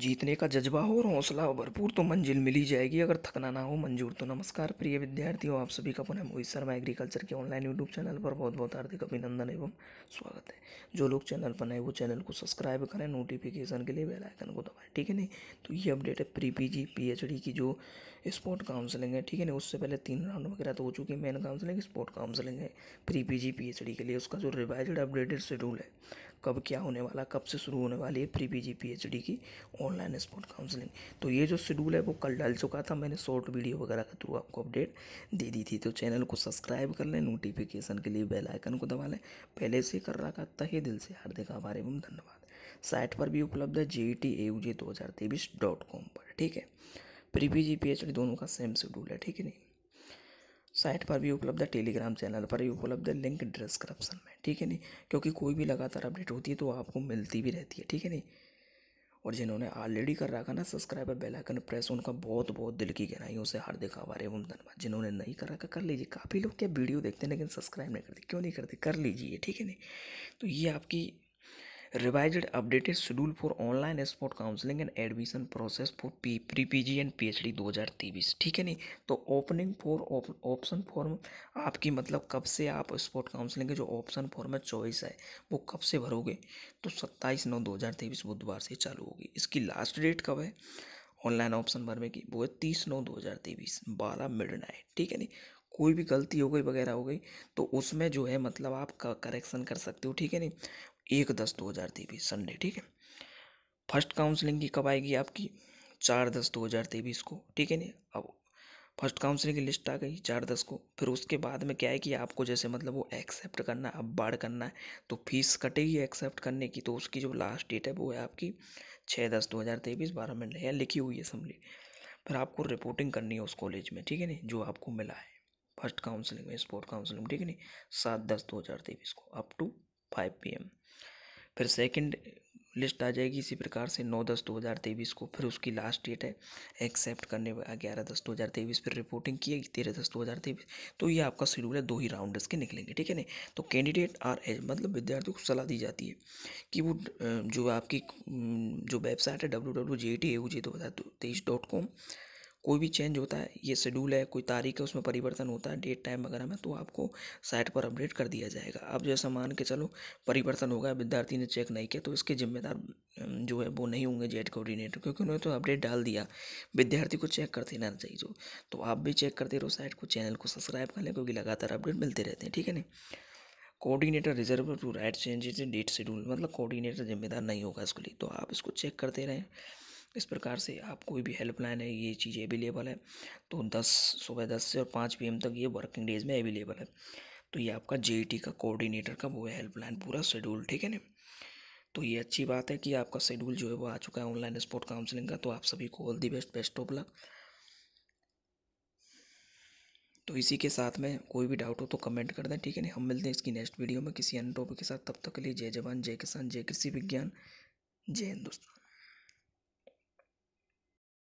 जीतने का जज्बा हो और हौसला हो भरपूर तो मंजिल मिली जाएगी अगर थकना ना हो मंजूर तो नमस्कार प्रिय विद्यार्थियों आप सभी का पुनः मोहित शर्मा एग्रीकल्चर के ऑनलाइन यूट्यूब चैनल पर बहुत बहुत हार्दिक अभिनंदन एवं स्वागत है जो लोग चैनल पर नए वो चैनल को सब्सक्राइब करें नोटिफिकेशन के लिए बेल आइकन को दबाएँ ठीक है नहीं तो ये अपडेट है pre P G P H D की जो स्पोर्ट काउंसलिंग है ठीक है नहीं उससे पहले तीन राउंड वगैरह तो हो चुकी है मेन काउंसलिंग स्पोर्ट काउंसलिंग है pre P G P H D के लिए उसका जो रिवाइज अपडेटेड शेड्यूल है कब क्या होने वाला कब से शुरू होने वाली है pre P G P H D की ऑनलाइन स्पोर्ट काउंसलिंग तो ये जो शेड्यूल है वो कल डाल चुका था मैंने शॉर्ट वीडियो वगैरह के थ्रू आपको अपडेट दे दी थी तो चैनल को सब्सक्राइब कर लें नोटिफिकेशन के लिए बेल आइकन को दबा लें पहले से कर रखा तहे दिल से हार्दिक आभार एवं धन्यवाद साइट पर भी उपलब्ध है जे टी ए जे दो हज़ार तेईस डॉट कॉम पर ठीक है pre P G P H D दोनों का सेम शेड्यूल है ठीक है नहीं साइट पर भी उपलब्ध है टेलीग्राम चैनल पर भी उपलब्ध है लिंक डिस्क्रिप्शन में ठीक है नहीं क्योंकि कोई भी लगातार अपडेट होती है तो आपको मिलती भी रहती है ठीक है नहीं और जिन्होंने ऑलरेडी कर रखा ना सब्सक्राइबर बेल आइकन प्रेस उनका बहुत बहुत दिल की गहराइयों से हार्दिक आभार एवं धन्यवाद जिन्होंने नहीं कर रखा कर लीजिए काफ़ी लोग क्या वीडियो देखते हैं लेकिन सब्सक्राइब नहीं करते क्यों नहीं करते कर लीजिए ठीक है नहीं तो ये आपकी updated schedule for online spot counselling and admission process for P pre P G and P H D दो हजार तेईस ठीक है नहीं तो ओपनिंग फॉर ऑप्शन फॉर्म आपकी मतलब कब से आप स्पोर्ट काउंसलिंग के जो ऑप्शन फॉर्म है चॉइस है वो कब से भरोगे तो सत्ताईस नौ दो हज़ार तेईस बुधवार से चालू होगी इसकी लास्ट डेट कब है ऑनलाइन ऑप्शन भरने की वो है तीस नौ दो हज़ार तेईस बारह मिड नाइट ठीक है नहीं कोई भी गलती हो गई वगैरह हो गई तो उसमें जो है मतलब आप करेक्शन कर सकते हो ठीक है नहीं एक दस दो हज़ार तेईस संडे ठीक है फर्स्ट काउंसलिंग की कब आएगी आपकी चार दस दो हज़ार तेईस को ठीक है नहीं अब फर्स्ट काउंसलिंग की लिस्ट आ गई चार दस को फिर उसके बाद में क्या है कि आपको जैसे मतलब वो एक्सेप्ट करना है अब बाढ़ करना है तो फीस कटेगी एक्सेप्ट करने की तो उसकी जो लास्ट डेट है वो है आपकी छः दस दो हज़ार तेईस बारह मिनट है लिखी हुई है समझी फिर आपको रिपोर्टिंग करनी है उस कॉलेज में ठीक है नहीं जो आपको मिला है फर्स्ट काउंसलिंग में स्पोर्ट काउंसलिंग ठीक है नहीं सात दस दो हज़ार तेईस को up to five P M फिर सेकंड लिस्ट आ जाएगी इसी प्रकार से नौ दस दो हज़ार तेईस को फिर उसकी लास्ट डेट है एक्सेप्ट करने ग्यारह दस दो हज़ार तेईस फिर रिपोर्टिंग की है तेरह दस दो हज़ार तेईस तो ये आपका शेड्यूल है दो ही राउंड के निकलेंगे ठीक है ना तो कैंडिडेट आर एज मतलब विद्यार्थियों को सलाह दी जाती है कि वो जो आपकी जो वेबसाइट है W W J T A U G दो हज़ार तेईस डॉट कॉम कोई भी चेंज होता है ये शेड्यूल है कोई तारीख है उसमें परिवर्तन होता है डेट टाइम वगैरह में तो आपको साइट पर अपडेट कर दिया जाएगा अब जैसा मान के चलो परिवर्तन हो गया विद्यार्थी ने चेक नहीं किया तो इसके जिम्मेदार जो है वो नहीं होंगे जेड कोऑर्डिनेटर क्योंकि उन्होंने तो अपडेट डाल दिया विद्यार्थी को चेक करते रहना चाहिए जो तो आप भी चेक करते रहो साइट को चैनल को सब्सक्राइब कर लें क्योंकि लगातार अपडेट मिलते रहते हैं ठीक है ना coordinator reserve to right changes date schedule मतलब कोऑर्डिनेटर जिम्मेदार नहीं होगा इसके लिए तो आप इसको चेक करते रहें इस प्रकार से आप कोई भी हेल्पलाइन है ये चीज़ अवेलेबल है तो दस सुबह दस से और पाँच पी तक ये वर्किंग डेज में अवेलेबल है तो ये आपका जे का कोऑर्डिनेटर का वो है हेल्पलाइन पूरा शेड्यूल ठीक है ना तो ये अच्छी बात है कि आपका शेड्यूल जो है वो आ चुका है ऑनलाइन स्पोर्ट काउंसलिंग का तो आप सभी को all the best best of luck तो इसी के साथ में कोई भी डाउट हो तो कमेंट कर दें ठीक है ना हम मिलते हैं इसकी नेक्स्ट वीडियो में किसी अन्य टॉपिक के साथ तब तक के लिए जय जवान जय किसान जय कृषि विज्ञान जय हिंदुस्तान